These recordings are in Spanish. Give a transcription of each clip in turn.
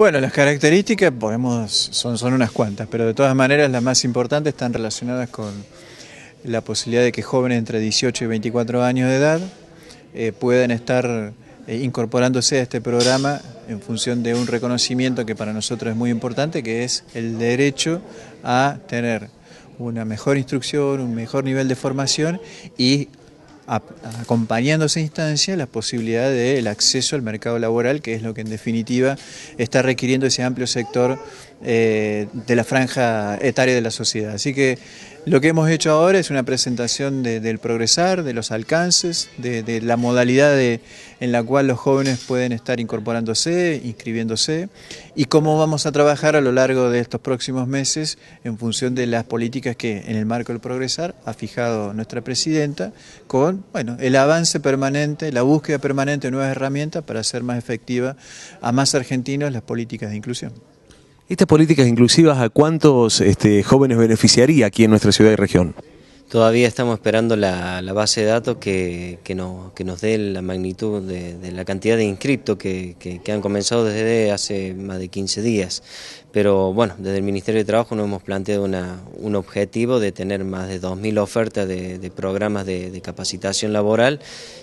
Bueno, las características podemos, son, son unas cuantas, pero de todas maneras las más importantes están relacionadas con la posibilidad de que jóvenes entre 18 y 24 años de edad eh, puedan estar eh, incorporándose a este programa en función de un reconocimiento que para nosotros es muy importante, que es el derecho a tener una mejor instrucción, un mejor nivel de formación y acompañando esa instancia la posibilidad del acceso al mercado laboral, que es lo que en definitiva está requiriendo ese amplio sector eh, de la franja etaria de la sociedad. Así que lo que hemos hecho ahora es una presentación del progresar, de los alcances, de, la modalidad en la cual los jóvenes pueden estar incorporándose, inscribiéndose, y cómo vamos a trabajar a lo largo de estos próximos meses en función de las políticas que en el marco del progresar ha fijado nuestra presidenta con bueno, el avance permanente, la búsqueda permanente de nuevas herramientas para hacer más efectiva a más argentinos las políticas de inclusión. ¿Estas políticas inclusivas a cuántos este, jóvenes beneficiaría aquí en nuestra ciudad y región? Todavía estamos esperando la, base de datos que, nos, dé la magnitud de, la cantidad de inscriptos que, han comenzado desde hace más de 15 días. Pero bueno, desde el Ministerio de Trabajo nos hemos planteado un objetivo de tener más de 2.000 ofertas de, programas de, capacitación laboral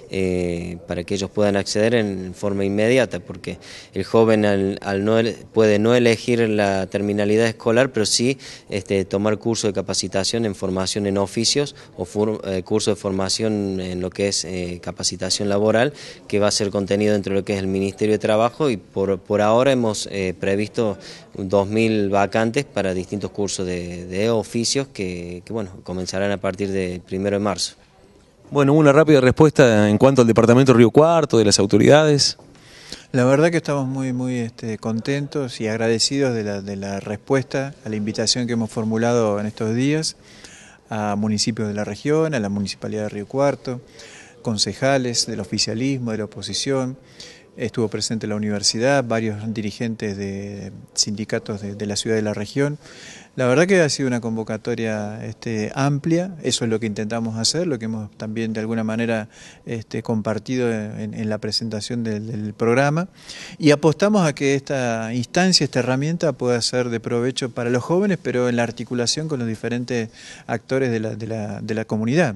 eh, para que ellos puedan acceder en forma inmediata, porque el joven al no, puede no elegir la terminalidad escolar, pero sí este, tomar curso de capacitación en formación en oficio o eh, curso de formación en lo que es eh, capacitación laboral que va a ser contenido dentro de lo que es el Ministerio de Trabajo y por, ahora hemos eh, previsto 2.000 vacantes para distintos cursos de, oficios que, bueno, comenzarán a partir del 1 de marzo. Bueno, una rápida respuesta en cuanto al Departamento Río Cuarto, de las autoridades. La verdad que estamos muy, muy este, contentos y agradecidos de la respuesta a la invitación que hemos formulado en estos días a municipios de la región, a la Municipalidad de Río Cuarto, concejales del oficialismo, de la oposición estuvo presente la universidad, varios dirigentes de sindicatos de, la ciudad y de la región. La verdad que ha sido una convocatoria este, amplia, eso es lo que intentamos hacer, lo que hemos también de alguna manera este, compartido en, la presentación del, programa y apostamos a que esta instancia, esta herramienta pueda ser de provecho para los jóvenes, pero en la articulación con los diferentes actores de la comunidad.